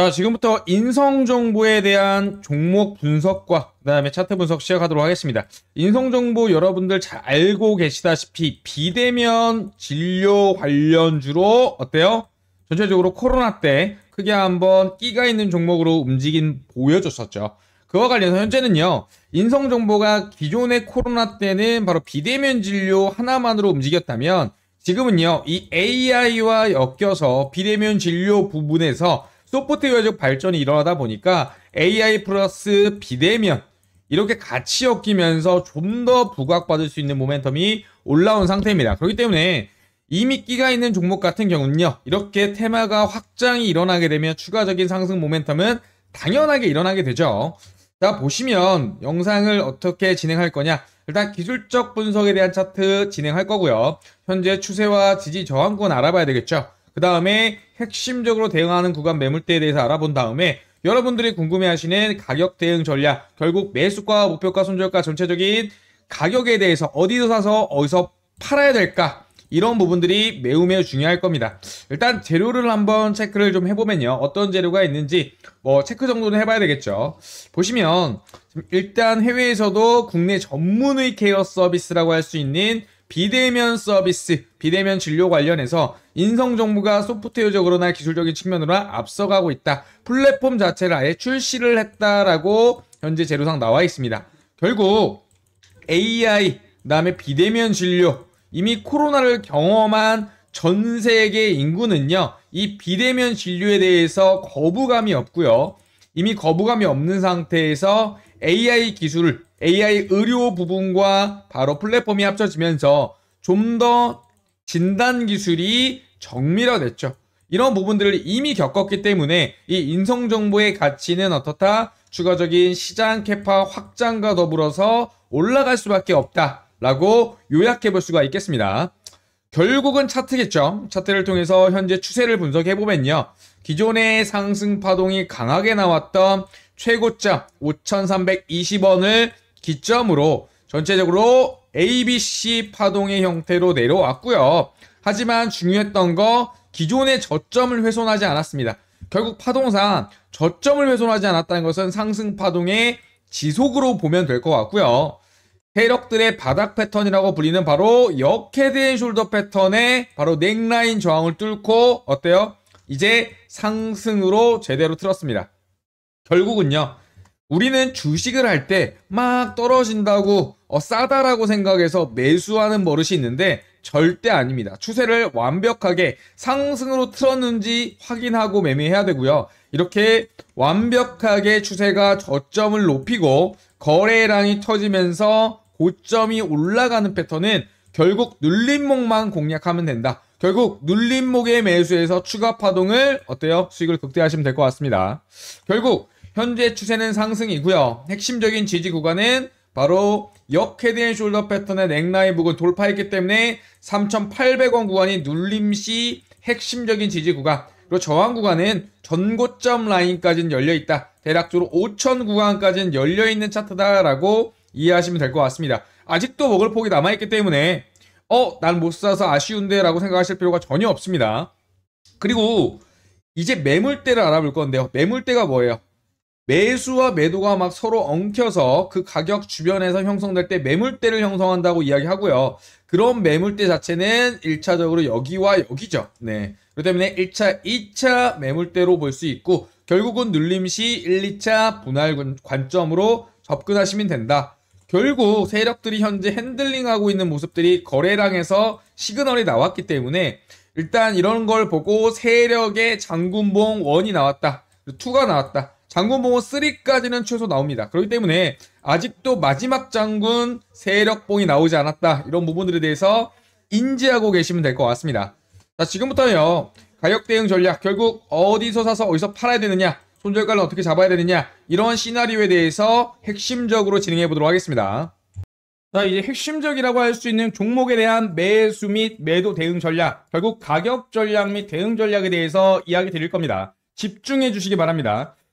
자, 지금부터 인성 정보에 대한 종목 분석과 그다음에 차트 분석 시작하도록 하겠습니다. 인성 정보 여러분들 잘 알고 계시다시피 비대면 진료 관련주로 어때요? 전체적으로 코로나 때 크게 한번 끼가 있는 종목으로 움직인 보여줬었죠. 그와 관련해서 현재는요. 인성 정보가 기존의 코로나 때는 바로 비대면 진료 하나만으로 움직였다면 지금은요. 이 AI와 엮여서 비대면 진료 부분에서 소프트 어적 발전이 일어나다 보니까 AI 플러스 비대면 이렇게 같이 엮이면서 좀 더 부각받을 수 있는 모멘텀이 올라온 상태입니다. 그렇기 때문에 이미 끼가 있는 종목 같은 경우는요. 이렇게 테마가 확장이 일어나게 되면 추가적인 상승 모멘텀은 당연하게 일어나게 되죠. 자 보시면 영상을 어떻게 진행할 거냐 일단 기술적 분석에 대한 차트 진행할 거고요 현재 추세와 지지 저항권 알아봐야 되겠죠 그 다음에 핵심적으로 대응하는 구간 매물대에 대해서 알아본 다음에 여러분들이 궁금해하시는 가격 대응 전략, 결국 매수가, 목표가, 손절가 전체적인 가격에 대해서 어디서 사서 어디서 팔아야 될까 이런 부분들이 매우 매우 중요할 겁니다. 일단 재료를 한번 체크를 좀 해보면요. 어떤 재료가 있는지 뭐 체크 정도는 해봐야 되겠죠. 보시면 일단 해외에서도 국내 전문의 케어 서비스라고 할 수 있는 비대면 서비스, 비대면 진료 관련해서 인성 정보가 소프트웨어적으로나 기술적인 측면으로나 앞서가고 있다. 플랫폼 자체를 아예 출시를 했다라고 현재 재료상 나와 있습니다. 결국 AI, 그다음에 비대면 진료, 이미 코로나를 경험한 전 세계 인구는요. 이 비대면 진료에 대해서 거부감이 없고요. 이미 거부감이 없는 상태에서 AI 기술을 AI 의료 부분과 바로 플랫폼이 합쳐지면서 좀 더 진단 기술이 정밀화됐죠. 이런 부분들을 이미 겪었기 때문에 이 인성 정보의 가치는 어떻다? 추가적인 시장 캐파 확장과 더불어서 올라갈 수밖에 없다라고 요약해 볼 수가 있겠습니다. 결국은 차트겠죠. 차트를 통해서 현재 추세를 분석해 보면요. 기존의 상승 파동이 강하게 나왔던 최고점 5,320원을 기점으로 전체적으로 ABC 파동의 형태로 내려왔고요. 하지만 중요했던 거 기존의 저점을 훼손하지 않았습니다. 결국 파동상 저점을 훼손하지 않았다는 것은 상승 파동의 지속으로 보면 될 것 같고요. 세력들의 바닥 패턴이라고 불리는 바로 역헤드 숄더 패턴의 바로 넥라인 저항을 뚫고 어때요? 이제 상승으로 제대로 틀었습니다. 결국은요. 우리는 주식을 할 때 막 떨어진다고 어, 싸다라고 생각해서 매수하는 버릇이 있는데 절대 아닙니다. 추세를 완벽하게 상승으로 틀었는지 확인하고 매매해야 되고요. 이렇게 완벽하게 추세가 저점을 높이고 거래량이 터지면서 고점이 올라가는 패턴은 결국 눌림목만 공략하면 된다. 결국 눌림목의 매수에서 추가 파동을 어때요? 수익을 극대화하시면 될 것 같습니다. 결국 현재 추세는 상승이고요. 핵심적인 지지 구간은 바로 역헤드앤 숄더 패턴의 넥라인 부근 돌파했기 때문에 3,800원 구간이 눌림시 핵심적인 지지 구간 그리고 저항 구간은 전고점 라인까지는 열려있다. 대략적으로 5,000 구간까지는 열려있는 차트다라고 이해하시면 될 것 같습니다. 아직도 먹을 폭이 남아있기 때문에 어, 난못 사서 아쉬운데 라고 생각하실 필요가 전혀 없습니다. 그리고 이제 매물대를 알아볼 건데요. 매물대가 뭐예요? 매수와 매도가 막 서로 엉켜서 그 가격 주변에서 형성될 때 매물대를 형성한다고 이야기하고요. 그런 매물대 자체는 1차적으로 여기와 여기죠. 네. 그렇기 때문에 1차, 2차 매물대로 볼 수 있고 결국은 눌림시 1, 2차 분할 관점으로 접근하시면 된다. 결국 세력들이 현재 핸들링하고 있는 모습들이 거래량에서 시그널이 나왔기 때문에 일단 이런 걸 보고 세력의 장군봉 원이 나왔다. 투가 나왔다. 장군봉호 3까지는 최소 나옵니다. 그렇기 때문에 아직도 마지막 장군 세력봉이 나오지 않았다. 이런 부분들에 대해서 인지하고 계시면 될 것 같습니다. 자, 지금부터는요. 가격 대응 전략, 결국 어디서 사서 어디서 팔아야 되느냐, 손절가를 어떻게 잡아야 되느냐, 이런 시나리오에 대해서 핵심적으로 진행해 보도록 하겠습니다. 자, 이제 핵심적이라고 할 수 있는 종목에 대한 매수 및 매도 대응 전략, 결국 가격 전략 및 대응 전략에 대해서 이야기 드릴 겁니다. 집중해 주시기 바랍니다.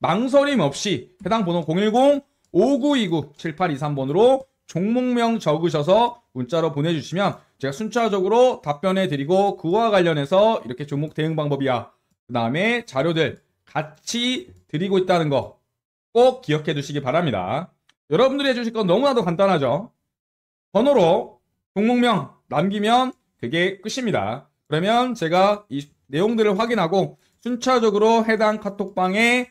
망설임 없이 해당 번호 010-5929-7823번으로 종목명 적으셔서 문자로 보내주시면 제가 순차적으로 답변해 드리고 그와 관련해서 이렇게 종목 대응 방법이야 그 다음에 자료들 같이 드리고 있다는 거 꼭 기억해 두시기 바랍니다 여러분들이 해주실 건 너무나도 간단하죠 번호로 종목명 남기면 그게 끝입니다 그러면 제가 이 내용들을 확인하고 순차적으로 해당 카톡방에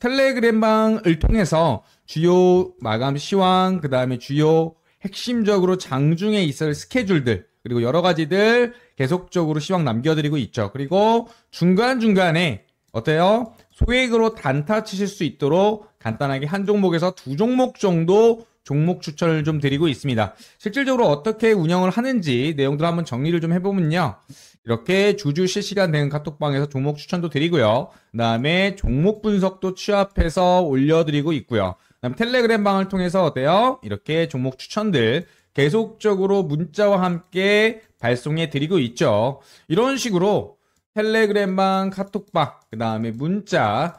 텔레그램방을 통해서 주요 마감 시황, 그 다음에 주요 핵심적으로 장중에 있을 스케줄들, 그리고 여러 가지들 계속적으로 시황 남겨드리고 있죠. 그리고 중간중간에 어때요? 소액으로 단타 치실 수 있도록 간단하게 한 종목에서 두 종목 정도 종목 추천을 좀 드리고 있습니다. 실질적으로 어떻게 운영을 하는지 내용들 한번 정리를 좀 해보면요. 이렇게 주주 실시간 대응 카톡방에서 종목 추천도 드리고요. 그다음에 종목 분석도 취합해서 올려드리고 있고요. 그다음 텔레그램 방을 통해서 어때요? 이렇게 종목 추천들 계속적으로 문자와 함께 발송해 드리고 있죠. 이런 식으로 텔레그램방, 카톡방, 그다음에 문자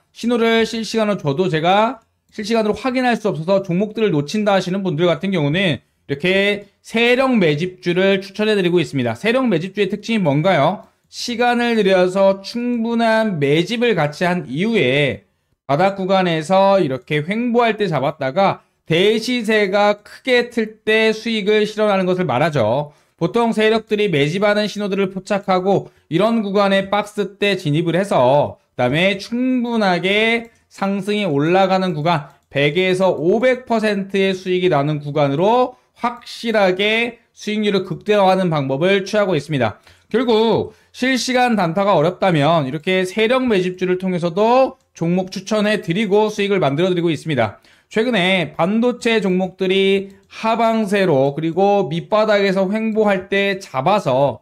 신호를 실시간으로 줘도 제가 실시간으로 확인할 수 없어서 종목들을 놓친다 하시는 분들 같은 경우는 이렇게 세력 매집주를 추천해드리고 있습니다. 세력 매집주의 특징이 뭔가요? 시간을 들여서 충분한 매집을 같이 한 이후에 바닥 구간에서 이렇게 횡보할 때 잡았다가 대시세가 크게 틀 때 수익을 실현하는 것을 말하죠. 보통 세력들이 매집하는 신호들을 포착하고 이런 구간에 박스 때 진입을 해서 그 다음에 충분하게 상승이 올라가는 구간 100에서 500%의 수익이 나는 구간으로 확실하게 수익률을 극대화하는 방법을 취하고 있습니다. 결국 실시간 단타가 어렵다면 이렇게 세력 매집주를 통해서도 종목 추천해 드리고 수익을 만들어 드리고 있습니다. 최근에 반도체 종목들이 하방세로 그리고 밑바닥에서 횡보할 때 잡아서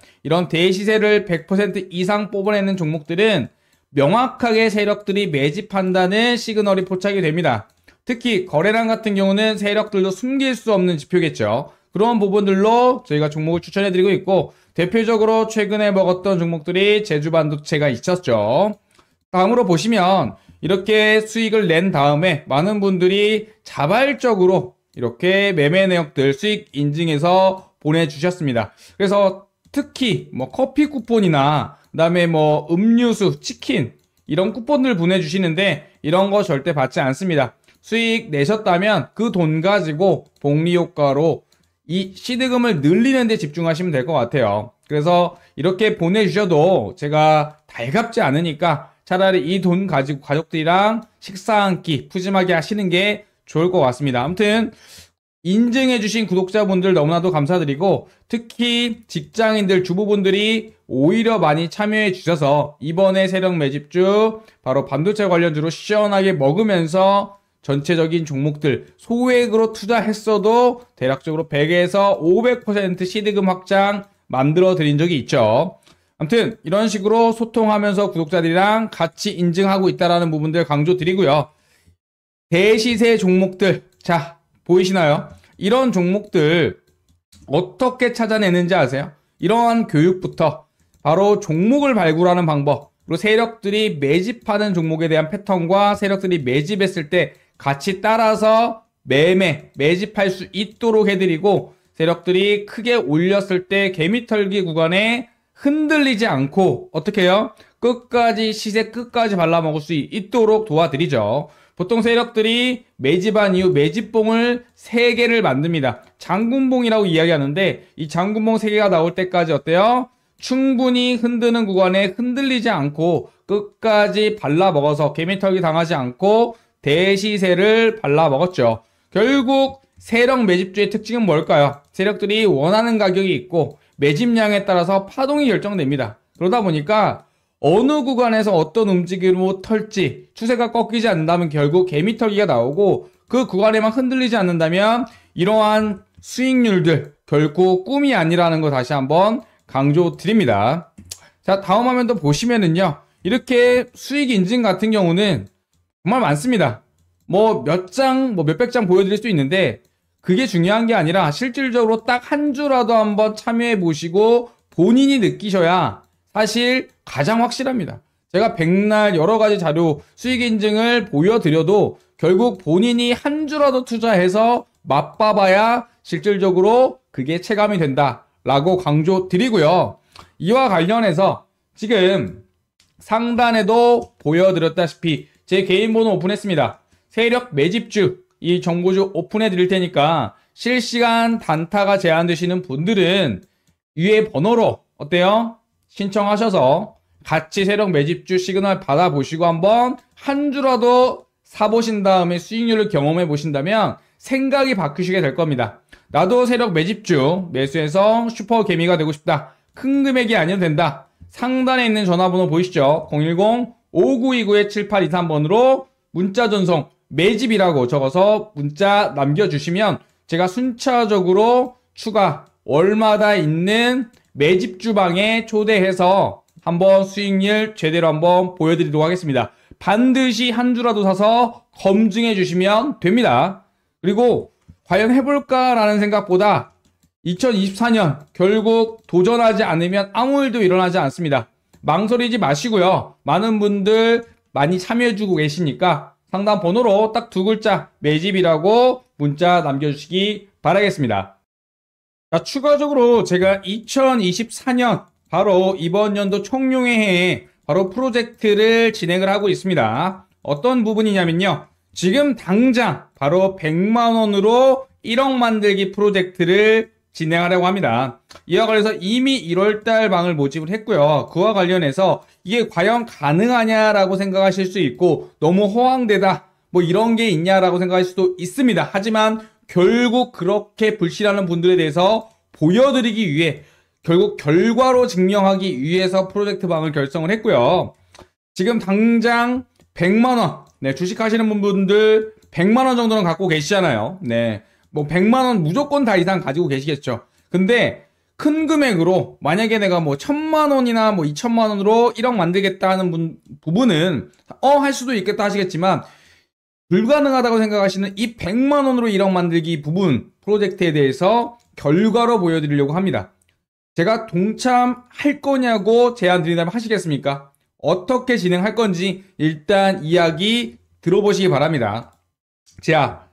이런 대시세를 100% 이상 뽑아내는 종목들은 명확하게 세력들이 매집한다는 시그널이 포착이 됩니다. 특히 거래량 같은 경우는 세력들도 숨길 수 없는 지표겠죠. 그런 부분들로 저희가 종목을 추천해드리고 있고 대표적으로 최근에 먹었던 종목들이 제주반도체가 있었죠. 다음으로 보시면 이렇게 수익을 낸 다음에 많은 분들이 자발적으로 이렇게 매매 내역들 수익 인증해서 보내주셨습니다. 그래서 특히 뭐 커피 쿠폰이나 그다음에 뭐 음료수, 치킨 이런 쿠폰을 보내주시는데 이런 거 절대 받지 않습니다. 수익 내셨다면 그 돈 가지고 복리 효과로 이 시드금을 늘리는 데 집중하시면 될 것 같아요. 그래서 이렇게 보내주셔도 제가 달갑지 않으니까 차라리 이 돈 가지고 가족들이랑 식사 한 끼 푸짐하게 하시는 게 좋을 것 같습니다. 아무튼 인증해주신 구독자분들 너무나도 감사드리고 특히 직장인들 주부분들이 오히려 많이 참여해 주셔서 이번에 세력 매집주 바로 반도체 관련주로 시원하게 먹으면서 전체적인 종목들 소액으로 투자했어도 대략적으로 100에서 500% 시드금 확장 만들어 드린 적이 있죠. 아무튼 이런 식으로 소통하면서 구독자들이랑 같이 인증하고 있다라는 부분들 강조 드리고요. 대시세 종목들 자 보이시나요? 이런 종목들 어떻게 찾아내는지 아세요? 이러한 교육부터 바로 종목을 발굴하는 방법 그리고 세력들이 매집하는 종목에 대한 패턴과 세력들이 매집했을 때 같이 따라서 매매, 매집할 수 있도록 해드리고 세력들이 크게 올렸을 때 개미털기 구간에 흔들리지 않고 어떻게 해요? 끝까지 시세 끝까지 발라먹을 수 있도록 도와드리죠. 보통 세력들이 매집한 이후 매집봉을 3개를 만듭니다. 장군봉이라고 이야기하는데 이 장군봉 3개가 나올 때까지 어때요? 충분히 흔드는 구간에 흔들리지 않고 끝까지 발라먹어서 개미털기 당하지 않고 대시세를 발라먹었죠. 결국 세력 매집주의 특징은 뭘까요? 세력들이 원하는 가격이 있고 매집량에 따라서 파동이 결정됩니다. 그러다 보니까 어느 구간에서 어떤 움직임으로 털지 추세가 꺾이지 않는다면 결국 개미털기가 나오고 그 구간에만 흔들리지 않는다면 이러한 수익률들 결국 꿈이 아니라는 거 다시 한번 강조드립니다. 자 다음 화면도 보시면은요 이렇게 수익 인증 같은 경우는 정말 많습니다. 뭐 몇 장, 뭐 몇 백 장 보여드릴 수 있는데 그게 중요한 게 아니라 실질적으로 딱 한 주라도 한번 참여해 보시고 본인이 느끼셔야 사실 가장 확실합니다. 제가 백날 여러 가지 자료 수익 인증을 보여드려도 결국 본인이 한 주라도 투자해서 맛봐봐야 실질적으로 그게 체감이 된다라고 강조 드리고요. 이와 관련해서 지금 상단에도 보여드렸다시피 제 개인 번호 오픈했습니다. 세력 매집주 이 정보주 오픈해 드릴 테니까 실시간 단타가 제한되시는 분들은 위에 번호로 어때요? 신청하셔서 같이 세력 매집주 시그널 받아보시고 한번 한 주라도 사보신 다음에 수익률을 경험해 보신다면 생각이 바뀌시게 될 겁니다. 나도 세력 매집주 매수해서 슈퍼 개미가 되고 싶다. 큰 금액이 아니어도 된다. 상단에 있는 전화번호 보이시죠? 010-5929-7823번으로 문자 전송 매집이라고 적어서 문자 남겨주시면 제가 순차적으로 추가 월마다 있는 매집 주방에 초대해서 한번 수익률 제대로 한번 보여드리도록 하겠습니다. 반드시 한 주라도 사서 검증해 주시면 됩니다. 그리고 과연 해볼까라는 생각보다 2024년 결국 도전하지 않으면 아무 일도 일어나지 않습니다. 망설이지 마시고요. 많은 분들 많이 참여해주고 계시니까 상담 번호로 딱 두 글자 매집이라고 문자 남겨주시기 바라겠습니다. 자, 추가적으로 제가 2024년 바로 이번 연도 총룡해에 바로 프로젝트를 진행을 하고 있습니다. 어떤 부분이냐면요. 지금 당장 바로 100만 원으로 1억 만들기 프로젝트를 진행하려고 합니다. 이와 관련해서 이미 1월달 방을 모집을 했고요. 그와 관련해서 이게 과연 가능하냐라고 생각하실 수 있고 너무 허황되다 뭐 이런 게 있냐라고 생각할 수도 있습니다. 하지만 결국 그렇게 불신하는 분들에 대해서 보여드리기 위해 결국 결과로 증명하기 위해서 프로젝트 방을 결성을 했고요. 지금 당장 100만원, 네, 주식 하시는 분들 100만원 정도는 갖고 계시잖아요. 네. 뭐 100만원 무조건 다 이상 가지고 계시겠죠. 근데 큰 금액으로 만약에 내가 뭐 천만 원이나 뭐 이천만 원으로 1억 만들겠다 하는 분, 부분은 어 할 수도 있겠다 하시겠지만 불가능하다고 생각하시는 이 100만 원으로 1억 만들기 부분 프로젝트에 대해서 결과로 보여드리려고 합니다. 제가 동참할 거냐고 제안 드린다면 하시겠습니까? 어떻게 진행할 건지 일단 이야기 들어보시기 바랍니다. 자,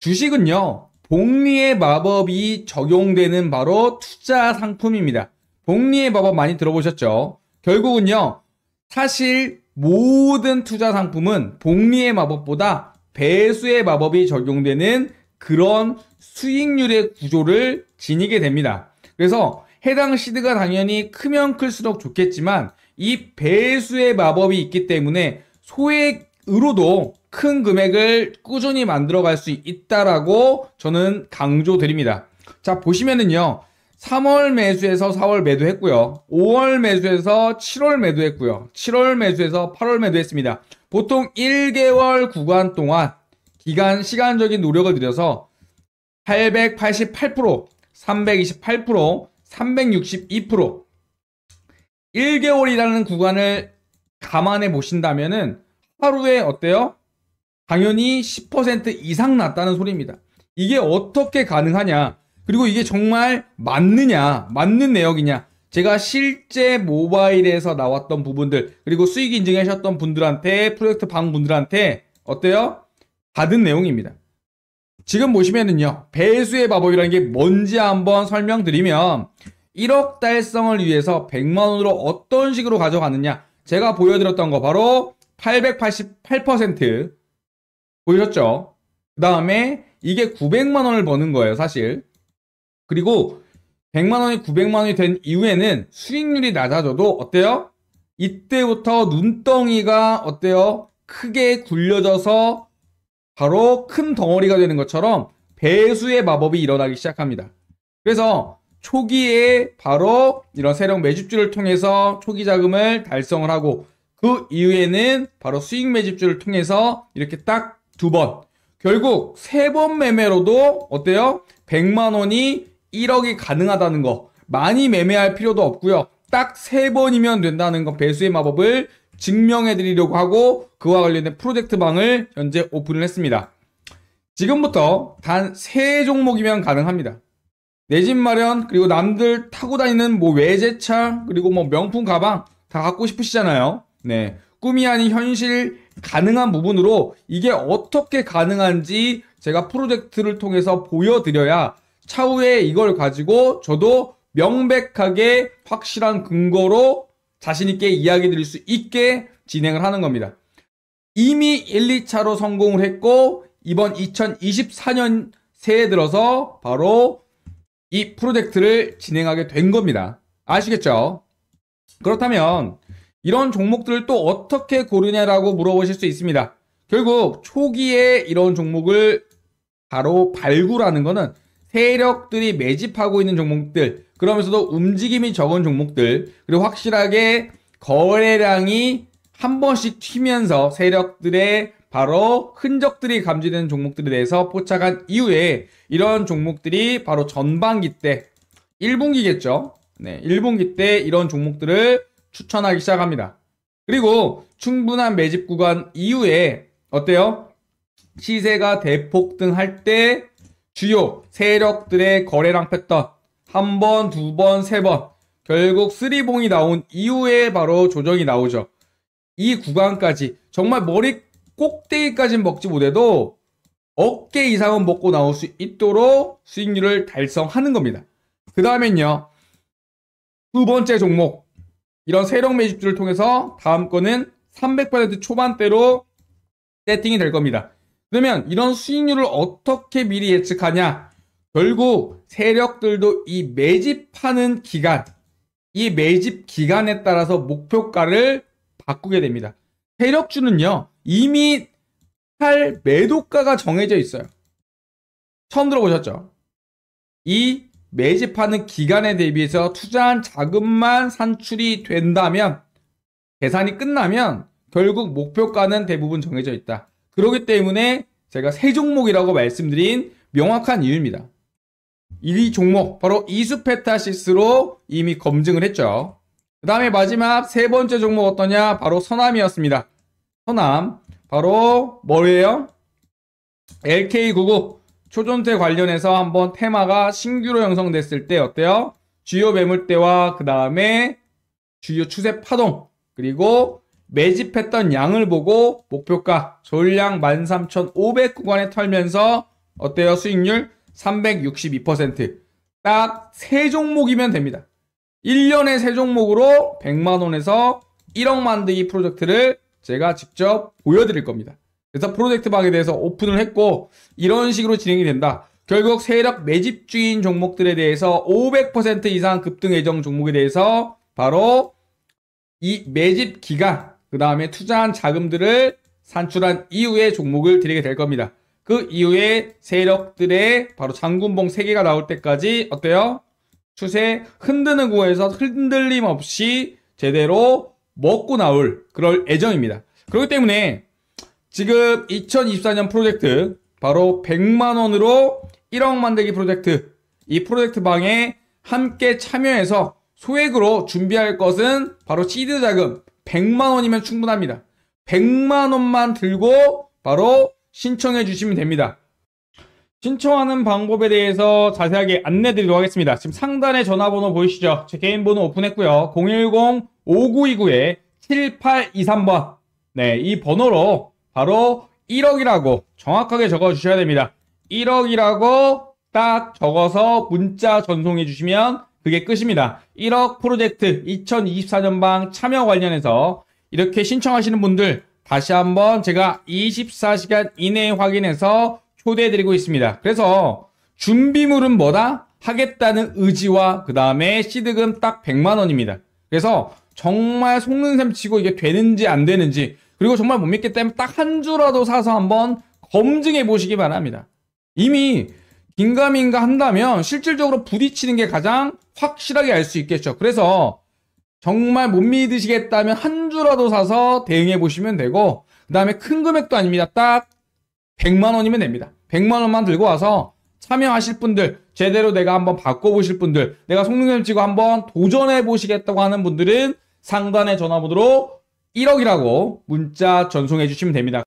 주식은요, 복리의 마법이 적용되는 바로 투자 상품입니다. 복리의 마법 많이 들어보셨죠? 결국은요, 사실 모든 투자 상품은 복리의 마법보다 배수의 마법이 적용되는 그런 수익률의 구조를 지니게 됩니다. 그래서 해당 시드가 당연히 크면 클수록 좋겠지만 이 배수의 마법이 있기 때문에 소액으로도 큰 금액을 꾸준히 만들어 갈 수 있다라고 저는 강조드립니다. 자, 보시면은요. 3월 매수에서 4월 매도했고요. 5월 매수에서 7월 매도했고요. 7월 매수에서 8월 매도했습니다. 보통 1개월 구간 동안 기간 시간적인 노력을 들여서 888%, 328%, 362% 1개월이라는 구간을 감안해 보신다면은 하루에 어때요? 당연히 10% 이상 났다는 소리입니다. 이게 어떻게 가능하냐? 그리고 이게 정말 맞느냐? 맞는 내역이냐? 제가 실제 모바일에서 나왔던 부분들 그리고 수익 인증하셨던 분들한테 프로젝트 방 분들한테 어때요? 받은 내용입니다. 지금 보시면은요 배수의 마법이라는 게 뭔지 한번 설명드리면 1억 달성을 위해서 100만원으로 어떤 식으로 가져가느냐 제가 보여드렸던 거 바로 888% 보이셨죠? 그 다음에 이게 900만원을 버는 거예요 사실 그리고 100만원이 900만원이 된 이후에는 수익률이 낮아져도 어때요? 이때부터 눈덩이가 어때요? 크게 굴려져서 바로 큰 덩어리가 되는 것처럼 배수의 마법이 일어나기 시작합니다. 그래서 초기에 바로 이런 세력 매집주를 통해서 초기 자금을 달성을 하고 그 이후에는 바로 수익 매집주를 통해서 이렇게 딱 두 번 결국 세 번 매매로도 어때요? 100만 원이 1억이 가능하다는 거 많이 매매할 필요도 없고요. 딱3 번이면 된다는 거 배수의 마법을 증명해 드리려고 하고 그와 관련된 프로젝트 방을 현재 오픈을 했습니다. 지금부터 단3 종목이면 가능합니다. 내 집 마련 그리고 남들 타고 다니는 뭐 외제차 그리고 뭐 명품 가방 다 갖고 싶으시잖아요. 네. 꿈이 아닌 현실 가능한 부분으로 이게 어떻게 가능한지 제가 프로젝트를 통해서 보여드려야 차후에 이걸 가지고 저도 명백하게 확실한 근거로 자신있게 이야기 드릴 수 있게 진행을 하는 겁니다. 이미 1, 2차로 성공을 했고, 이번 2024년 새해 들어서 바로 이 프로젝트를 진행하게 된 겁니다. 아시겠죠? 그렇다면, 이런 종목들을 또 어떻게 고르냐라고 물어보실 수 있습니다. 결국, 초기에 이런 종목을 바로 발굴하는 것은 세력들이 매집하고 있는 종목들, 그러면서도 움직임이 적은 종목들, 그리고 확실하게 거래량이 한 번씩 튀면서 세력들의 바로 흔적들이 감지되는 종목들에 대해서 포착한 이후에 이런 종목들이 바로 전반기 때 1분기겠죠. 네, 1분기 때 이런 종목들을 추천하기 시작합니다. 그리고 충분한 매집 구간 이후에 어때요? 시세가 대폭 등할 때 주요 세력들의 거래량 패턴 한 번, 두 번, 세 번 결국 쓰리봉이 나온 이후에 바로 조정이 나오죠. 이 구간까지 정말 머리 꼭대기까지는 먹지 못해도 어깨 이상은 먹고 나올 수 있도록 수익률을 달성하는 겁니다. 그 다음엔요. 두 번째 종목 이런 세력 매집주를 통해서 다음 거는 300% 초반대로 세팅이 될 겁니다. 그러면 이런 수익률을 어떻게 미리 예측하냐? 결국 세력들도 이 매집하는 기간, 이 매집 기간에 따라서 목표가를 바꾸게 됩니다. 세력주는요, 이미 할 매도가가 정해져 있어요. 처음 들어보셨죠? 이 매집하는 기간에 대비해서 투자한 자금만 산출이 된다면, 계산이 끝나면 결국 목표가는 대부분 정해져 있다. 그렇기 때문에 제가 세 종목이라고 말씀드린 명확한 이유입니다. 1위 종목 바로 이수페타시스로 이미 검증을 했죠. 그 다음에 마지막 세 번째 종목 어떠냐 바로 서남이었습니다. 서남 바로 뭐예요? LK99 초전세 관련해서 한번 테마가 신규로 형성됐을 때 어때요? 주요 매물대와 그 다음에 주요 추세 파동 그리고 매집했던 양을 보고 목표가 전량 13,500 구간에 털면서 어때요? 수익률 362%딱 세 종목이면 됩니다. 1년에 세 종목으로 100만원에서 1억 만들기 프로젝트를 제가 직접 보여드릴 겁니다. 그래서 프로젝트 방에 대해서 오픈을 했고 이런 식으로 진행이 된다. 결국 세력 매집주인 종목들에 대해서 500% 이상 급등 예정 종목에 대해서 바로 이 매집 기간 그 다음에 투자한 자금들을 산출한 이후의 종목을 드리게 될 겁니다. 그 이후에 세력들의 바로 장군봉 3개가 나올 때까지 어때요? 추세 흔드는 구에서 흔들림 없이 제대로 먹고 나올 그럴 애정입니다 그렇기 때문에 지금 2024년 프로젝트 바로 100만원으로 1억 만들기 프로젝트 이 프로젝트 방에 함께 참여해서 소액으로 준비할 것은 바로 시드 자금 100만 원이면 충분합니다. 100만 원만 들고 바로 신청해 주시면 됩니다. 신청하는 방법에 대해서 자세하게 안내 드리도록 하겠습니다. 지금 상단에 전화번호 보이시죠? 제 개인 번호 오픈했고요. 010-5929-7823번. 네, 이 번호로 바로 1억이라고 정확하게 적어 주셔야 됩니다. 1억이라고 딱 적어서 문자 전송해 주시면 그게 끝입니다. 1억 프로젝트 2024년방 참여 관련해서 이렇게 신청하시는 분들 다시 한번 제가 24시간 이내에 확인해서 초대해드리고 있습니다. 그래서 준비물은 뭐다? 하겠다는 의지와 그 다음에 시득은딱 100만 원입니다. 그래서 정말 속는 셈 치고 이게 되는지 안 되는지 그리고 정말 못 믿기 때문에 딱 한 주라도 사서 한번 검증해 보시기 바랍니다. 이미 긴가민가 한다면 실질적으로 부딪히는 게 가장 확실하게 알 수 있겠죠. 그래서 정말 못 믿으시겠다면 한 주라도 사서 대응해 보시면 되고 그 다음에 큰 금액도 아닙니다. 딱 100만 원이면 됩니다. 100만 원만 들고 와서 참여하실 분들 제대로 내가 한번 바꿔보실 분들 내가 성능을 찍고 한번 도전해 보시겠다고 하는 분들은 상단에 전화 보도록 1억이라고 문자 전송해 주시면 됩니다.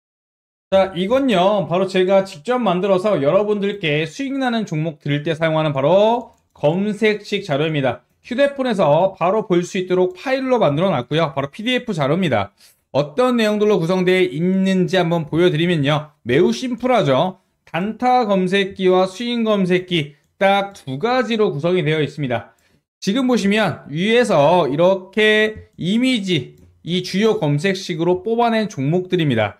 자, 이건요. 바로 제가 직접 만들어서 여러분들께 수익 나는 종목 들을 때 사용하는 바로 검색식 자료입니다. 휴대폰에서 바로 볼 수 있도록 파일로 만들어 놨고요. 바로 PDF 자료입니다. 어떤 내용들로 구성되어 있는지 한번 보여드리면요. 매우 심플하죠. 단타 검색기와 수익 검색기 딱 두 가지로 구성이 되어 있습니다. 지금 보시면 위에서 이렇게 이미지, 이 주요 검색식으로 뽑아낸 종목들입니다.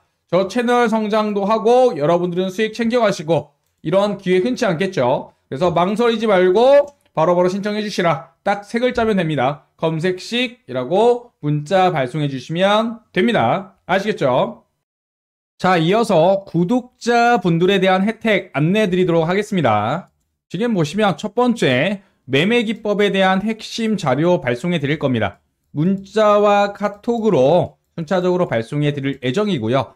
저 채널 성장도 하고 여러분들은 수익 챙겨가시고 이런 기회 흔치 않겠죠. 그래서 망설이지 말고 바로바로 신청해 주시라. 딱 세 글자면 됩니다. 검색식이라고 문자 발송해 주시면 됩니다. 아시겠죠? 자, 이어서 구독자분들에 대한 혜택 안내 드리도록 하겠습니다. 지금 보시면 첫 번째 매매 기법에 대한 핵심 자료 발송해 드릴 겁니다. 문자와 카톡으로 순차적으로 발송해 드릴 예정이고요.